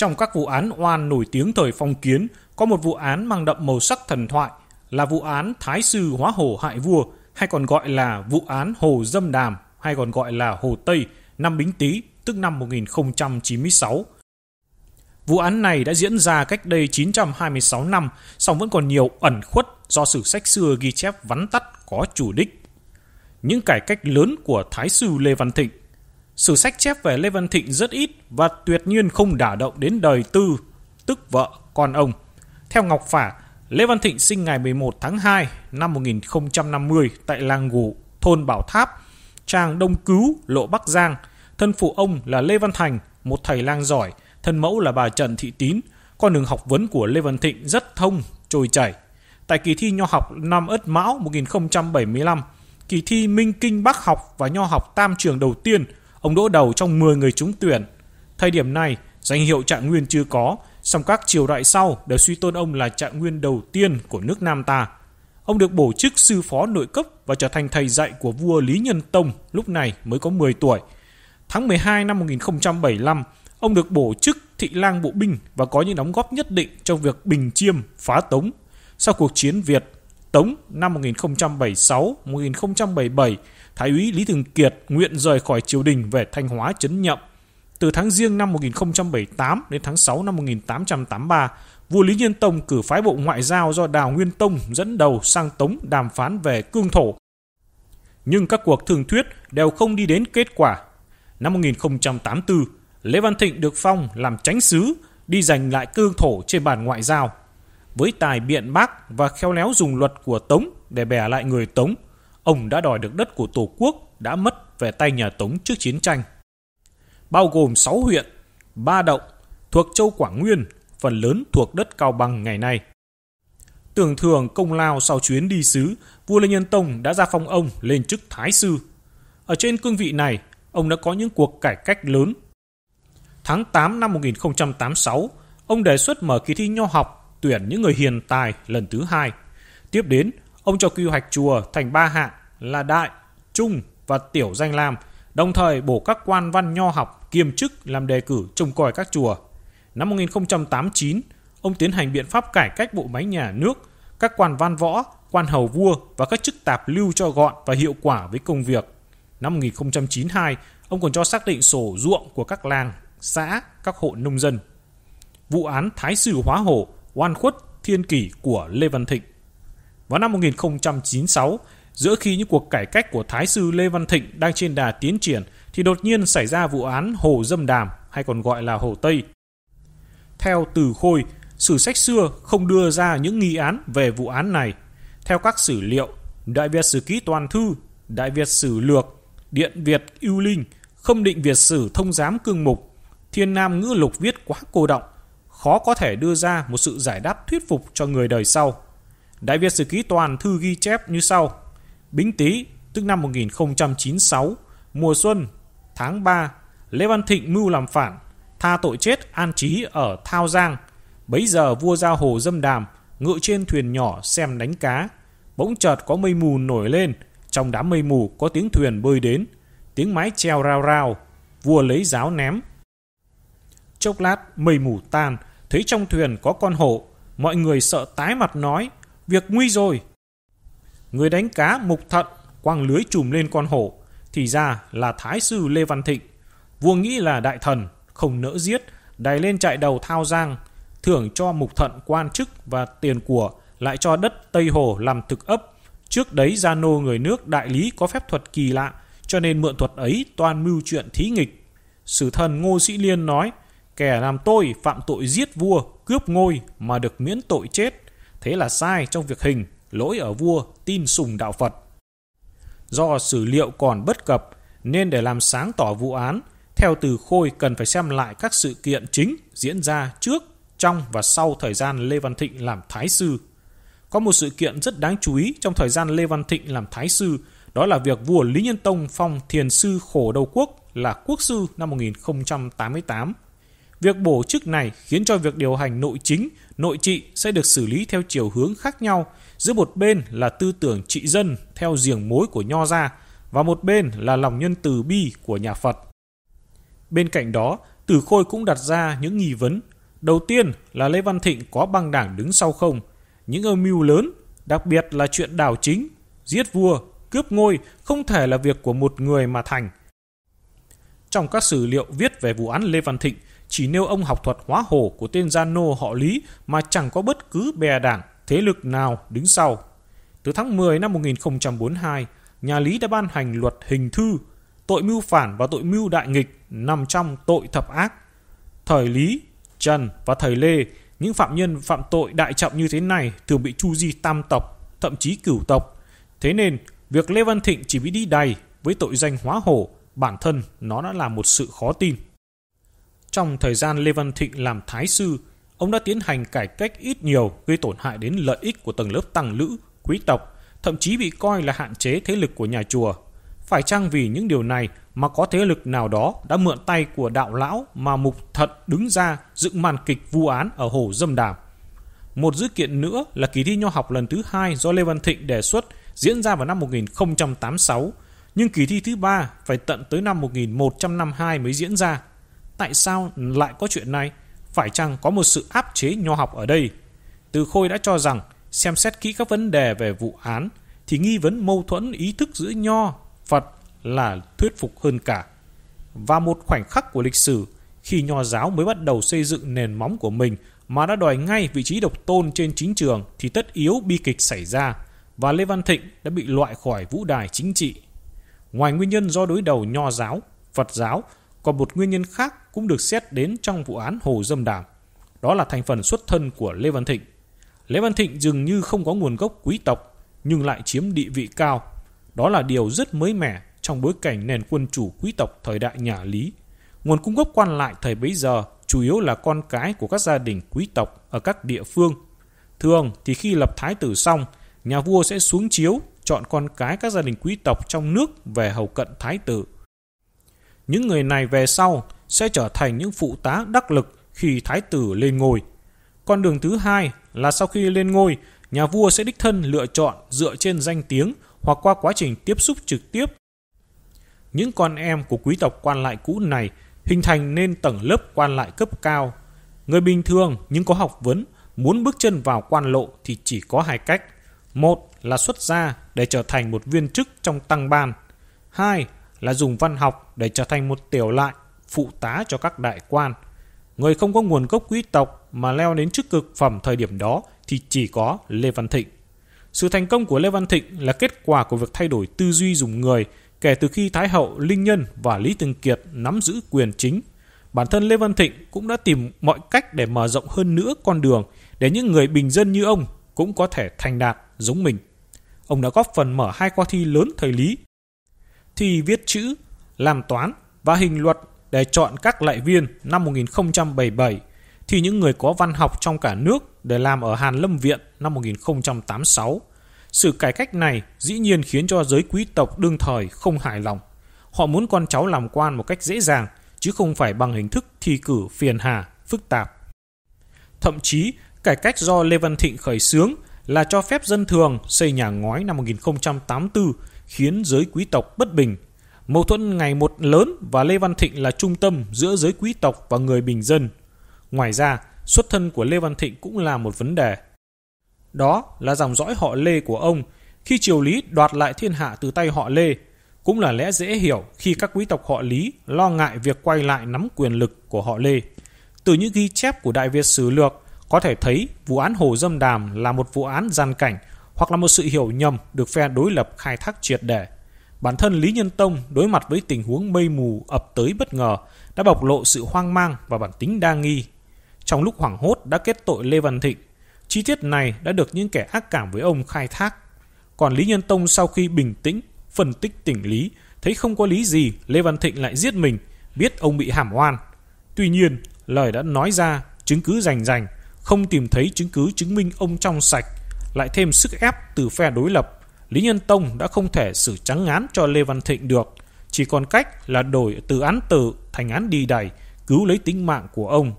Trong các vụ án oan nổi tiếng thời phong kiến, có một vụ án mang đậm màu sắc thần thoại là vụ án Thái Sư Hóa Hồ Hại Vua hay còn gọi là vụ án Hồ Dâm Đàm hay còn gọi là Hồ Tây năm Bính Tý tức năm 1096. Vụ án này đã diễn ra cách đây 926 năm, song vẫn còn nhiều ẩn khuất do sử sách xưa ghi chép vắn tắt có chủ đích. Những cải cách lớn của Thái sư Lê Văn Thịnh Sử sách chép về Lê Văn Thịnh rất ít và tuyệt nhiên không đả động đến đời tư, tức vợ, con ông. Theo Ngọc Phả, Lê Văn Thịnh sinh ngày 11 tháng 2 năm 1050 tại làng Gù, thôn Bảo Tháp, trang Đông Cứu, Lộ Bắc Giang. Thân phụ ông là Lê Văn Thành, một thầy lang giỏi, thân mẫu là bà Trần Thị Tín. Con đường học vấn của Lê Văn Thịnh rất thông, trôi chảy. Tại kỳ thi nho học năm Ất Mão 1075, kỳ thi Minh Kinh Bắc học và nho học tam trường đầu tiên – Ông đỗ đầu trong 10 người trúng tuyển. Thời điểm này, danh hiệu trạng nguyên chưa có, song các triều đại sau đều suy tôn ông là trạng nguyên đầu tiên của nước Nam ta. Ông được bổ chức sư phó nội cấp và trở thành thầy dạy của vua Lý Nhân Tông lúc này mới có 10 tuổi. Tháng 12 năm 1075, ông được bổ chức thị lang bộ binh và có những đóng góp nhất định trong việc bình chiêm, phá tống. Sau cuộc chiến Việt Tống năm 1076-1077, Thái úy Lý Thường Kiệt nguyện rời khỏi triều đình về Thanh Hóa chấn nhậm. Từ tháng riêng năm 1078 đến tháng 6 năm 1883, vua Lý Nhân Tông cử phái bộ ngoại giao do Đào Nguyên Tông dẫn đầu sang Tống đàm phán về cương thổ. Nhưng các cuộc thương thuyết đều không đi đến kết quả. Năm 1084, Lê Văn Thịnh được phong làm tránh sứ, đi giành lại cương thổ trên bàn ngoại giao với tài biện bác và khéo léo dùng luật của Tống để bẻ lại người Tống, ông đã đòi được đất của Tổ quốc đã mất về tay nhà Tống trước chiến tranh. Bao gồm 6 huyện, ba động thuộc châu Quảng Nguyên, phần lớn thuộc đất Cao Bằng ngày nay. Tưởng thường công lao sau chuyến đi sứ, vua Lê Nhân Tông đã ra phong ông lên chức Thái Sư. Ở trên cương vị này, ông đã có những cuộc cải cách lớn. Tháng 8 năm 1086, ông đề xuất mở kỳ thi nho học tuyển những người hiền tài lần thứ hai. Tiếp đến, ông cho quy hoạch chùa thành ba hạng là đại, trung và tiểu danh lam, đồng thời bổ các quan văn nho học kiêm chức làm đề cử trông coi các chùa. Năm 1089, ông tiến hành biện pháp cải cách bộ máy nhà nước, các quan văn võ, quan hầu vua và các chức tạp lưu cho gọn và hiệu quả với công việc. Năm 1092, ông còn cho xác định sổ ruộng của các làng, xã, các hộ nông dân. Vụ án Thái Sử Hóa Hổ oan khuất, thiên kỷ của Lê Văn Thịnh. Vào năm 1096, giữa khi những cuộc cải cách của Thái sư Lê Văn Thịnh đang trên đà tiến triển, thì đột nhiên xảy ra vụ án Hồ Dâm Đàm, hay còn gọi là Hồ Tây. Theo Từ Khôi, sử sách xưa không đưa ra những nghi án về vụ án này. Theo các sử liệu, Đại Việt Sử Ký Toàn Thư, Đại Việt Sử Lược, Điện Việt Yêu Linh, không Định Việt Sử Thông Giám Cương Mục, Thiên Nam Ngữ Lục viết quá cô động, khó có thể đưa ra một sự giải đáp thuyết phục cho người đời sau. Đại Việt Sử Ký Toàn thư ghi chép như sau. Bính Tý, tức năm 1096, mùa xuân, tháng 3, Lê Văn Thịnh mưu làm phản, tha tội chết an trí ở Thao Giang. Bấy giờ vua Ra hồ dâm đàm, ngự trên thuyền nhỏ xem đánh cá. Bỗng chợt có mây mù nổi lên, trong đám mây mù có tiếng thuyền bơi đến, tiếng mái treo rao rao, vua lấy giáo ném. Chốc lát mây mù tan, Thấy trong thuyền có con hổ, mọi người sợ tái mặt nói, việc nguy rồi. Người đánh cá mục thận quăng lưới chùm lên con hổ, thì ra là Thái sư Lê Văn Thịnh. Vua nghĩ là đại thần, không nỡ giết, đày lên chạy đầu thao giang, thưởng cho mục thận quan chức và tiền của, lại cho đất Tây Hồ làm thực ấp. Trước đấy Gia Nô người nước đại lý có phép thuật kỳ lạ, cho nên mượn thuật ấy toàn mưu chuyện thí nghịch. Sử thần Ngô Sĩ Liên nói, Kẻ làm tôi phạm tội giết vua, cướp ngôi mà được miễn tội chết. Thế là sai trong việc hình, lỗi ở vua, tin sùng đạo Phật. Do sử liệu còn bất cập, nên để làm sáng tỏ vụ án, theo từ khôi cần phải xem lại các sự kiện chính diễn ra trước, trong và sau thời gian Lê Văn Thịnh làm Thái Sư. Có một sự kiện rất đáng chú ý trong thời gian Lê Văn Thịnh làm Thái Sư, đó là việc vua Lý Nhân Tông phong thiền sư khổ đầu quốc là quốc sư năm 1088. Việc bổ chức này khiến cho việc điều hành nội chính, nội trị sẽ được xử lý theo chiều hướng khác nhau. Giữa một bên là tư tưởng trị dân theo giềng mối của Nho gia và một bên là lòng nhân từ bi của nhà Phật. Bên cạnh đó, Tử Khôi cũng đặt ra những nghi vấn. Đầu tiên là Lê Văn Thịnh có băng đảng đứng sau không? Những âm mưu lớn, đặc biệt là chuyện đảo chính, giết vua, cướp ngôi không thể là việc của một người mà thành. Trong các sử liệu viết về vụ án Lê Văn Thịnh, chỉ nêu ông học thuật hóa hồ của tên nô họ Lý mà chẳng có bất cứ bè đảng, thế lực nào đứng sau. Từ tháng 10 năm 1042, nhà Lý đã ban hành luật hình thư, tội mưu phản và tội mưu đại nghịch nằm trong tội thập ác. Thời Lý, Trần và thời Lê, những phạm nhân phạm tội đại trọng như thế này thường bị chu di tam tộc, thậm chí cửu tộc. Thế nên, việc Lê Văn Thịnh chỉ bị đi đày với tội danh hóa hổ, bản thân nó đã là một sự khó tin. Trong thời gian Lê Văn Thịnh làm thái sư, ông đã tiến hành cải cách ít nhiều gây tổn hại đến lợi ích của tầng lớp tăng lữ, quý tộc, thậm chí bị coi là hạn chế thế lực của nhà chùa. Phải chăng vì những điều này mà có thế lực nào đó đã mượn tay của đạo lão mà mục thận đứng ra dựng màn kịch vu án ở Hồ Dâm Đàm? Một dữ kiện nữa là kỳ thi nho học lần thứ hai do Lê Văn Thịnh đề xuất diễn ra vào năm 1086, nhưng kỳ thi thứ ba phải tận tới năm 1152 mới diễn ra tại sao lại có chuyện này? Phải chăng có một sự áp chế nho học ở đây? Từ Khôi đã cho rằng, xem xét kỹ các vấn đề về vụ án, thì nghi vấn mâu thuẫn ý thức giữa nho, Phật là thuyết phục hơn cả. Và một khoảnh khắc của lịch sử, khi nho giáo mới bắt đầu xây dựng nền móng của mình mà đã đòi ngay vị trí độc tôn trên chính trường thì tất yếu bi kịch xảy ra và Lê Văn Thịnh đã bị loại khỏi vũ đài chính trị. Ngoài nguyên nhân do đối đầu nho giáo, Phật giáo còn một nguyên nhân khác cũng được xét đến trong vụ án Hồ Dâm Đàm, đó là thành phần xuất thân của Lê Văn Thịnh. Lê Văn Thịnh dường như không có nguồn gốc quý tộc nhưng lại chiếm địa vị cao. Đó là điều rất mới mẻ trong bối cảnh nền quân chủ quý tộc thời đại nhà Lý. Nguồn cung cấp quan lại thời bấy giờ chủ yếu là con cái của các gia đình quý tộc ở các địa phương. Thường thì khi lập thái tử xong, nhà vua sẽ xuống chiếu chọn con cái các gia đình quý tộc trong nước về hầu cận thái tử những người này về sau sẽ trở thành những phụ tá đắc lực khi thái tử lên ngôi. Con đường thứ hai là sau khi lên ngôi, nhà vua sẽ đích thân lựa chọn dựa trên danh tiếng hoặc qua quá trình tiếp xúc trực tiếp. Những con em của quý tộc quan lại cũ này hình thành nên tầng lớp quan lại cấp cao. Người bình thường nhưng có học vấn muốn bước chân vào quan lộ thì chỉ có hai cách. Một là xuất gia để trở thành một viên chức trong tăng ban. Hai là dùng văn học để trở thành một tiểu lại, phụ tá cho các đại quan. Người không có nguồn gốc quý tộc mà leo đến chức cực phẩm thời điểm đó thì chỉ có Lê Văn Thịnh. Sự thành công của Lê Văn Thịnh là kết quả của việc thay đổi tư duy dùng người kể từ khi Thái Hậu, Linh Nhân và Lý Từng Kiệt nắm giữ quyền chính. Bản thân Lê Văn Thịnh cũng đã tìm mọi cách để mở rộng hơn nữa con đường để những người bình dân như ông cũng có thể thành đạt giống mình. Ông đã góp phần mở hai khoa thi lớn thời lý thi viết chữ, làm toán và hình luật để chọn các lại viên năm 1077 thì những người có văn học trong cả nước để làm ở Hàn Lâm Viện năm 1086. Sự cải cách này dĩ nhiên khiến cho giới quý tộc đương thời không hài lòng. Họ muốn con cháu làm quan một cách dễ dàng, chứ không phải bằng hình thức thi cử phiền hà, phức tạp. Thậm chí, cải cách do Lê Văn Thịnh khởi xướng là cho phép dân thường xây nhà ngói năm 1084 khiến giới quý tộc bất bình. Mâu thuẫn ngày một lớn và Lê Văn Thịnh là trung tâm giữa giới quý tộc và người bình dân. Ngoài ra, xuất thân của Lê Văn Thịnh cũng là một vấn đề. Đó là dòng dõi họ Lê của ông khi triều Lý đoạt lại thiên hạ từ tay họ Lê, cũng là lẽ dễ hiểu khi các quý tộc họ Lý lo ngại việc quay lại nắm quyền lực của họ Lê. Từ những ghi chép của Đại Việt Sử Lược, có thể thấy vụ án Hồ Dâm Đàm là một vụ án gian cảnh hoặc là một sự hiểu nhầm được phe đối lập khai thác triệt để. Bản thân Lý Nhân Tông đối mặt với tình huống mây mù ập tới bất ngờ đã bộc lộ sự hoang mang và bản tính đa nghi. Trong lúc hoảng hốt đã kết tội Lê Văn Thịnh, chi tiết này đã được những kẻ ác cảm với ông khai thác. Còn Lý Nhân Tông sau khi bình tĩnh, phân tích tỉnh lý, thấy không có lý gì Lê Văn Thịnh lại giết mình, biết ông bị hàm oan. Tuy nhiên, lời đã nói ra, chứng cứ rành rành, không tìm thấy chứng cứ chứng minh ông trong sạch lại thêm sức ép từ phe đối lập, Lý Nhân Tông đã không thể xử trắng án cho Lê Văn Thịnh được, chỉ còn cách là đổi từ án tử thành án đi đày, cứu lấy tính mạng của ông.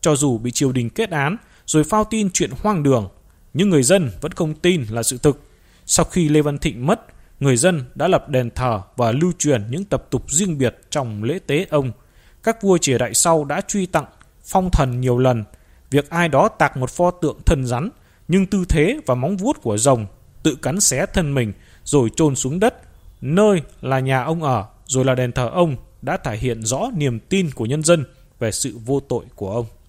Cho dù bị triều đình kết án rồi phao tin chuyện hoang đường, nhưng người dân vẫn không tin là sự thực. Sau khi Lê Văn Thịnh mất, người dân đã lập đền thờ và lưu truyền những tập tục riêng biệt trong lễ tế ông. Các vua triều đại sau đã truy tặng phong thần nhiều lần. Việc ai đó tạc một pho tượng thần rắn nhưng tư thế và móng vuốt của rồng tự cắn xé thân mình rồi chôn xuống đất, nơi là nhà ông ở rồi là đền thờ ông đã thể hiện rõ niềm tin của nhân dân về sự vô tội của ông.